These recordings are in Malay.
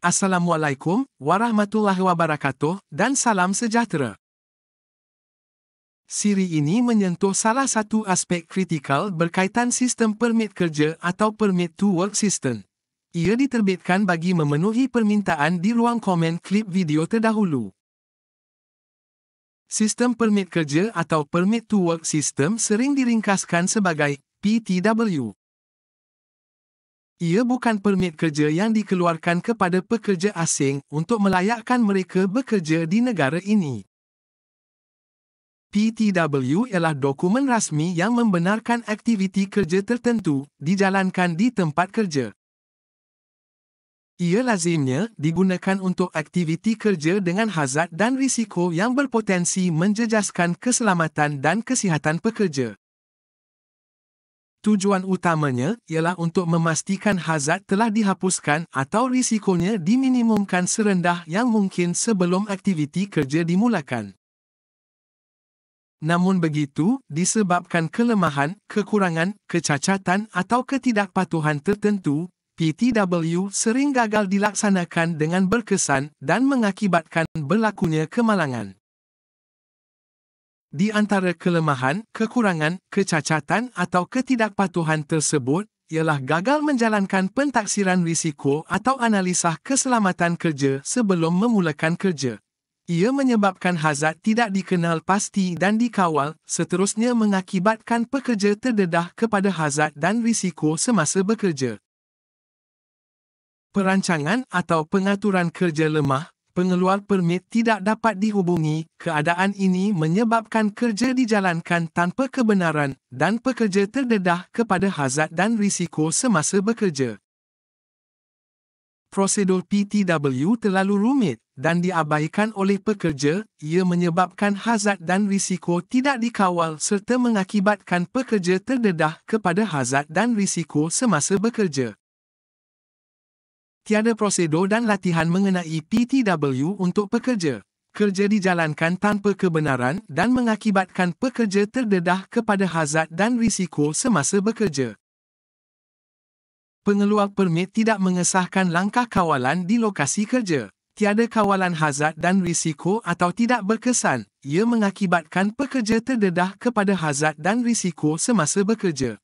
Assalamualaikum warahmatullahi wabarakatuh dan salam sejahtera. Siri ini menyentuh salah satu aspek kritikal berkaitan sistem permit kerja atau permit to work system. Ia diterbitkan bagi memenuhi permintaan di ruang komen klip video terdahulu. Sistem permit kerja atau permit to work system sering diringkaskan sebagai PTW. Ia bukan permit kerja yang dikeluarkan kepada pekerja asing untuk melayakkan mereka bekerja di negara ini. PTW ialah dokumen rasmi yang membenarkan aktiviti kerja tertentu dijalankan di tempat kerja. Ia lazimnya digunakan untuk aktiviti kerja dengan hazard dan risiko yang berpotensi menjejaskan keselamatan dan kesihatan pekerja. Tujuan utamanya ialah untuk memastikan hazard telah dihapuskan atau risikonya diminimumkan serendah yang mungkin sebelum aktiviti kerja dimulakan. Namun begitu, disebabkan kelemahan, kekurangan, kecacatan atau ketidakpatuhan tertentu, PTW sering gagal dilaksanakan dengan berkesan dan mengakibatkan berlakunya kemalangan. Di antara kelemahan, kekurangan, kecacatan atau ketidakpatuhan tersebut ialah gagal menjalankan pentaksiran risiko atau analisa keselamatan kerja sebelum memulakan kerja. Ia menyebabkan hazard tidak dikenal pasti dan dikawal, seterusnya mengakibatkan pekerja terdedah kepada hazard dan risiko semasa bekerja. Perancangan atau pengaturan kerja lemah pengeluar permit tidak dapat dihubungi, keadaan ini menyebabkan kerja dijalankan tanpa kebenaran dan pekerja terdedah kepada hazard dan risiko semasa bekerja. Prosedur PTW terlalu rumit dan diabaikan oleh pekerja, ia menyebabkan hazard dan risiko tidak dikawal serta mengakibatkan pekerja terdedah kepada hazard dan risiko semasa bekerja. Tiada prosedur dan latihan mengenai PTW untuk pekerja. Kerja dijalankan tanpa kebenaran dan mengakibatkan pekerja terdedah kepada hazard dan risiko semasa bekerja. Pengeluar permit tidak mengesahkan langkah kawalan di lokasi kerja. Tiada kawalan hazard dan risiko atau tidak berkesan. Ia mengakibatkan pekerja terdedah kepada hazard dan risiko semasa bekerja.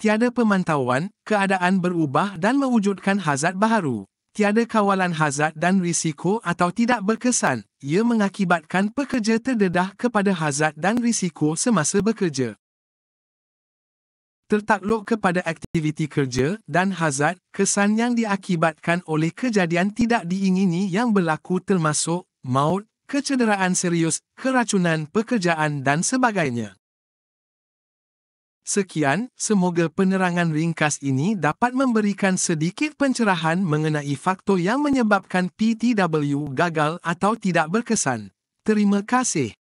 Tiada pemantauan, keadaan berubah dan mewujudkan hazard baru. Tiada kawalan hazard dan risiko atau tidak berkesan. Ia mengakibatkan pekerja terdedah kepada hazard dan risiko semasa bekerja. Tertakluk kepada aktiviti kerja dan hazard, kesan yang diakibatkan oleh kejadian tidak diingini yang berlaku termasuk maut, kecederaan serius, keracunan pekerjaan dan sebagainya. Sekian, semoga penerangan ringkas ini dapat memberikan sedikit pencerahan mengenai faktor yang menyebabkan PTW gagal atau tidak berkesan. Terima kasih.